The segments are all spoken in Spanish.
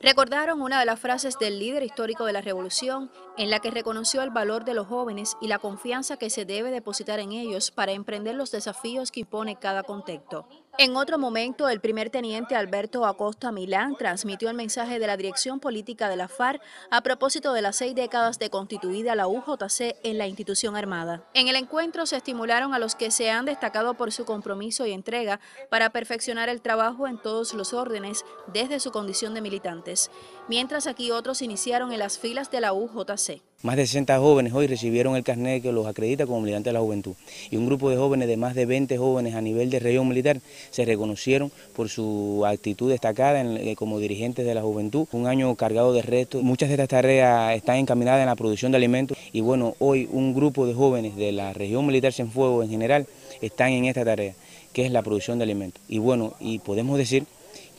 Recordaron una de las frases del líder histórico de la revolución, en la que reconoció el valor de los jóvenes y la confianza que se debe depositar en ellos para emprender los desafíos que impone cada contexto. En otro momento, el primer teniente Alberto Acosta Milán transmitió el mensaje de la dirección política de la FARC a propósito de las seis décadas de constituida la UJC en la institución armada. En el encuentro se estimularon a los que se han destacado por su compromiso y entrega para perfeccionar el trabajo en todos los órdenes desde su condición de militantes, mientras aquí otros iniciaron en las filas de la UJC. Más de 60 jóvenes hoy recibieron el carnet que los acredita como militantes de la juventud. Y un grupo de jóvenes, de más de 20 jóvenes a nivel de región militar, se reconocieron por su actitud destacada eh, como dirigentes de la juventud. Un año cargado de restos. Muchas de estas tareas están encaminadas en la producción de alimentos. Y bueno, hoy un grupo de jóvenes de la región militar sin fuego en general están en esta tarea, que es la producción de alimentos. Y bueno, y podemos decir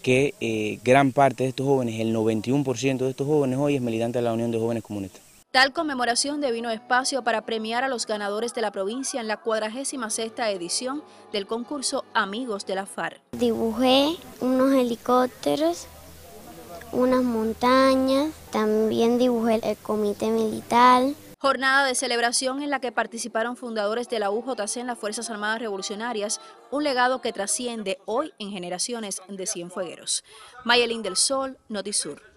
que eh, gran parte de estos jóvenes, el 91% de estos jóvenes hoy es militante de la Unión de Jóvenes Comunistas. Tal conmemoración devino espacio para premiar a los ganadores de la provincia en la 46 edición del concurso Amigos de la FARC. Dibujé unos helicópteros, unas montañas, también dibujé el comité militar. Jornada de celebración en la que participaron fundadores de la UJC en las Fuerzas Armadas Revolucionarias, un legado que trasciende hoy en generaciones de fuegueros. Mayelín del Sol, Notisur.